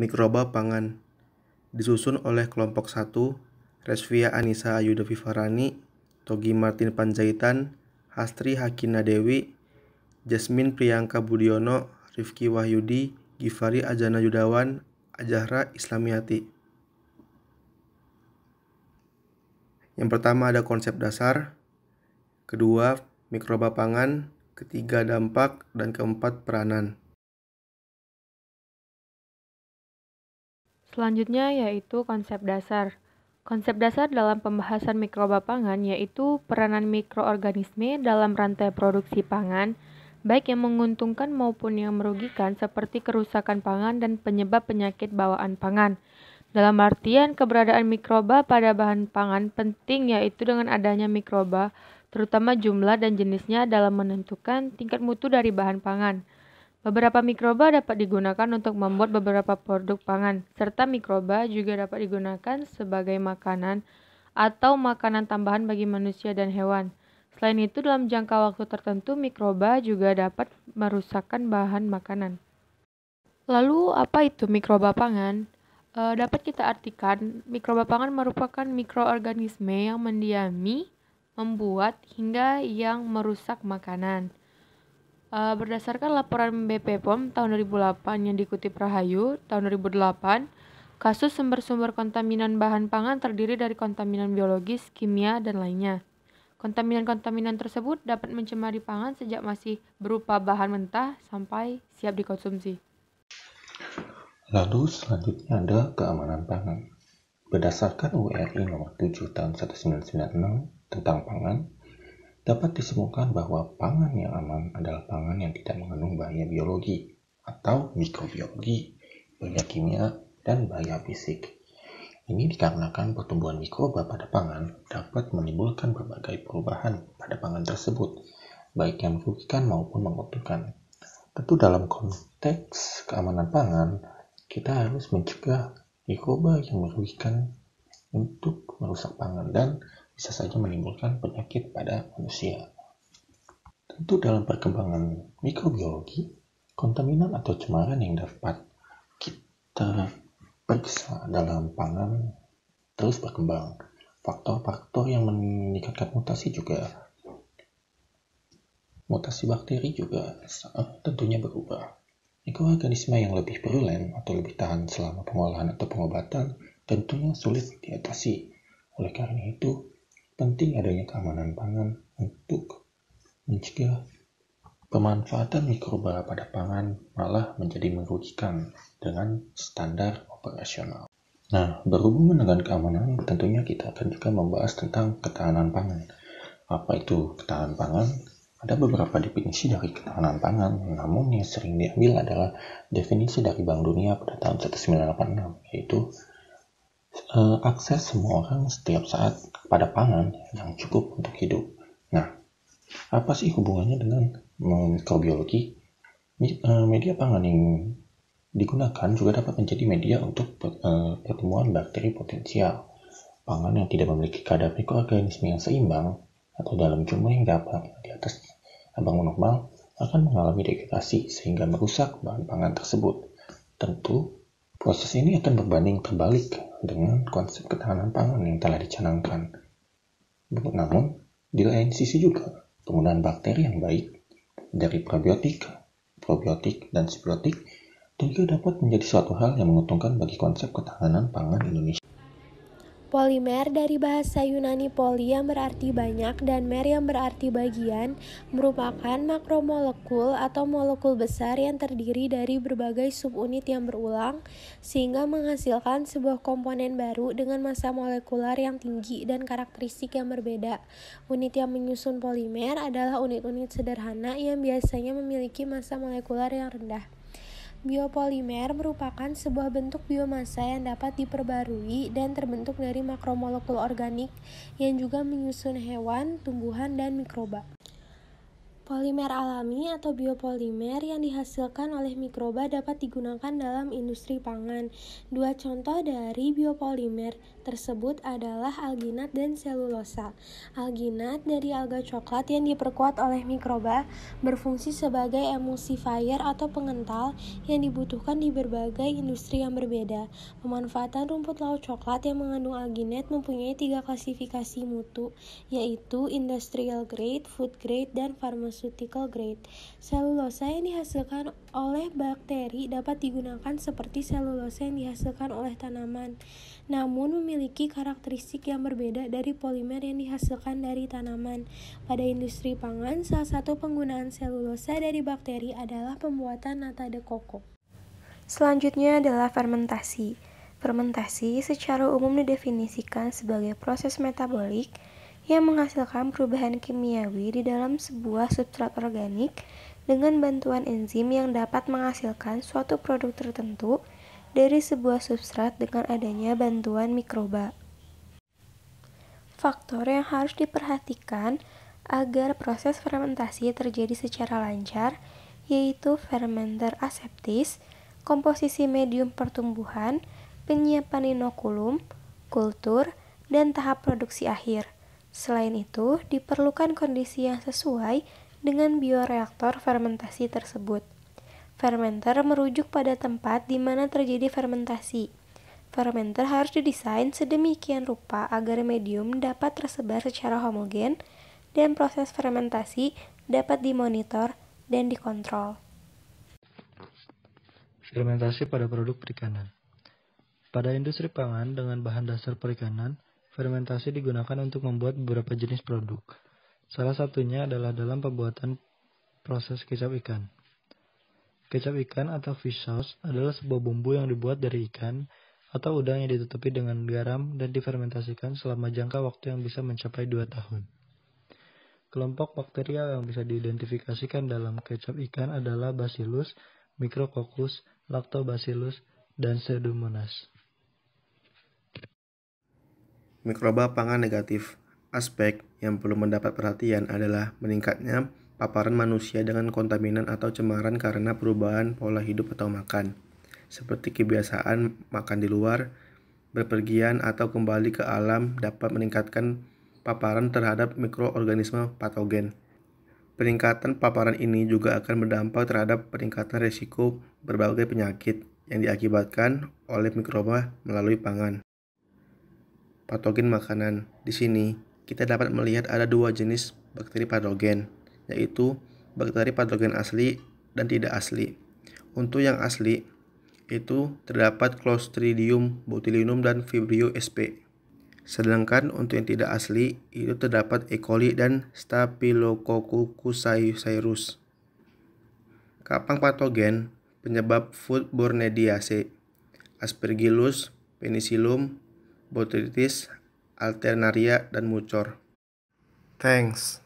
mikroba pangan disusun oleh kelompok 1 Resvia Anissa Ayudovi Farani, Togi Martin Panjaitan, Hastri Hakina Dewi, Jasmine Priyanka Budiono, Rifki Wahyudi, Gifari Ajana Yudawan, Ajahra Islamiyati. Yang pertama ada konsep dasar, kedua mikroba pangan, ketiga dampak, dan keempat peranan. Selanjutnya yaitu konsep dasar. Konsep dasar dalam pembahasan mikroba pangan yaitu peranan mikroorganisme dalam rantai produksi pangan, baik yang menguntungkan maupun yang merugikan seperti kerusakan pangan dan penyebab penyakit bawaan pangan. Dalam artian keberadaan mikroba pada bahan pangan penting yaitu dengan adanya mikroba, terutama jumlah dan jenisnya dalam menentukan tingkat mutu dari bahan pangan. Beberapa mikroba dapat digunakan untuk membuat beberapa produk pangan, serta mikroba juga dapat digunakan sebagai makanan atau makanan tambahan bagi manusia dan hewan. Selain itu, dalam jangka waktu tertentu, mikroba juga dapat merusakkan bahan makanan. Lalu, apa itu mikroba pangan? E, dapat kita artikan, mikroba pangan merupakan mikroorganisme yang mendiami, membuat, hingga yang merusak makanan. Uh, berdasarkan laporan BPOM tahun 2008 yang dikutip Rahayu tahun 2008, kasus sumber-sumber kontaminan bahan pangan terdiri dari kontaminan biologis, kimia, dan lainnya. Kontaminan-kontaminan tersebut dapat mencemari pangan sejak masih berupa bahan mentah sampai siap dikonsumsi. Lalu selanjutnya ada keamanan pangan. Berdasarkan URI nomor 7 tahun 1996 tentang pangan, dapat disimpulkan bahwa pangan yang aman adalah pangan yang tidak mengandung bahaya biologi atau mikrobiologi, bahaya kimia, dan bahaya fisik. Ini dikarenakan pertumbuhan mikroba pada pangan dapat menimbulkan berbagai perubahan pada pangan tersebut, baik yang merugikan maupun menguntungkan. Tentu dalam konteks keamanan pangan, kita harus mencegah mikroba yang merugikan untuk merusak pangan dan bisa saja menimbulkan penyakit pada manusia. Tentu dalam perkembangan mikrobiologi, kontaminan atau cemaran yang dapat kita periksa dalam pangan terus berkembang. Faktor-faktor yang meningkatkan mutasi juga mutasi bakteri juga tentunya berubah. Mikroorganisme yang lebih berulen atau lebih tahan selama pengolahan atau pengobatan tentunya sulit diatasi. Oleh karena itu, penting adanya keamanan pangan untuk mencegah pemanfaatan mikroba pada pangan malah menjadi merugikan dengan standar operasional. Nah, berhubungan dengan keamanan, tentunya kita akan juga membahas tentang ketahanan pangan. Apa itu ketahanan pangan? Ada beberapa definisi dari ketahanan pangan, namun yang sering diambil adalah definisi dari Bank Dunia pada tahun 1986, yaitu uh, akses semua orang setiap saat pada pangan yang cukup untuk hidup. Nah, apa sih hubungannya dengan mikrobiologi? Eh, media pangan yang digunakan juga dapat menjadi media untuk eh, pertemuan bakteri potensial. Pangan yang tidak memiliki kadar mikroorganisme yang seimbang atau dalam jumlah yang dapat di atas abang normal akan mengalami degradasi sehingga merusak bahan pangan tersebut. Tentu, Proses ini akan berbanding terbalik dengan konsep ketahanan pangan yang telah dicanangkan. Namun, di lain sisi juga, penggunaan bakteri yang baik dari probiotik, probiotik, dan sibiotik juga dapat menjadi suatu hal yang menguntungkan bagi konsep ketahanan pangan Indonesia. Polimer dari bahasa Yunani poli yang berarti banyak dan mer yang berarti bagian merupakan makromolekul atau molekul besar yang terdiri dari berbagai subunit yang berulang sehingga menghasilkan sebuah komponen baru dengan massa molekular yang tinggi dan karakteristik yang berbeda. Unit yang menyusun polimer adalah unit-unit sederhana yang biasanya memiliki massa molekular yang rendah. Biopolimer merupakan sebuah bentuk biomasa yang dapat diperbarui dan terbentuk dari makromolekul organik yang juga menyusun hewan, tumbuhan, dan mikroba. Polimer alami atau biopolimer yang dihasilkan oleh mikroba dapat digunakan dalam industri pangan. Dua contoh dari biopolimer tersebut adalah alginat dan selulosa. Alginat dari alga coklat yang diperkuat oleh mikroba berfungsi sebagai emulsifier atau pengental yang dibutuhkan di berbagai industri yang berbeda. Pemanfaatan rumput laut coklat yang mengandung alginat mempunyai tiga klasifikasi mutu, yaitu industrial grade, food grade, dan pharmaceutical pharmaceutical grade. Selulosa yang dihasilkan oleh bakteri dapat digunakan seperti selulosa yang dihasilkan oleh tanaman, namun memiliki karakteristik yang berbeda dari polimer yang dihasilkan dari tanaman. Pada industri pangan, salah satu penggunaan selulosa dari bakteri adalah pembuatan nata de coco. Selanjutnya adalah fermentasi. Fermentasi secara umum didefinisikan sebagai proses metabolik yang menghasilkan perubahan kimiawi di dalam sebuah substrat organik dengan bantuan enzim yang dapat menghasilkan suatu produk tertentu dari sebuah substrat dengan adanya bantuan mikroba. Faktor yang harus diperhatikan agar proses fermentasi terjadi secara lancar yaitu fermenter aseptis, komposisi medium pertumbuhan, penyiapan inokulum, kultur, dan tahap produksi akhir. Selain itu, diperlukan kondisi yang sesuai dengan bioreaktor fermentasi tersebut. Fermenter merujuk pada tempat di mana terjadi fermentasi. Fermenter harus didesain sedemikian rupa agar medium dapat tersebar secara homogen dan proses fermentasi dapat dimonitor dan dikontrol. Fermentasi pada produk perikanan. Pada industri pangan dengan bahan dasar perikanan, Fermentasi digunakan untuk membuat beberapa jenis produk. Salah satunya adalah dalam pembuatan proses kecap ikan. Kecap ikan atau fish sauce adalah sebuah bumbu yang dibuat dari ikan atau udang yang ditutupi dengan garam dan difermentasikan selama jangka waktu yang bisa mencapai 2 tahun. Kelompok bakterial yang bisa diidentifikasikan dalam kecap ikan adalah Bacillus, Micrococcus, Lactobacillus, dan Pseudomonas mikroba pangan negatif. Aspek yang perlu mendapat perhatian adalah meningkatnya paparan manusia dengan kontaminan atau cemaran karena perubahan pola hidup atau makan, seperti kebiasaan makan di luar, berpergian atau kembali ke alam dapat meningkatkan paparan terhadap mikroorganisme patogen. Peningkatan paparan ini juga akan berdampak terhadap peningkatan risiko berbagai penyakit yang diakibatkan oleh mikroba melalui pangan patogen makanan. Di sini, kita dapat melihat ada dua jenis bakteri patogen, yaitu bakteri patogen asli dan tidak asli. Untuk yang asli, itu terdapat Clostridium botulinum dan Vibrio sp. Sedangkan untuk yang tidak asli, itu terdapat E. coli dan Staphylococcus aureus. Kapang patogen penyebab foodborne diase, Aspergillus, Penicillium, botrytis, alternaria, dan mucor. Thanks.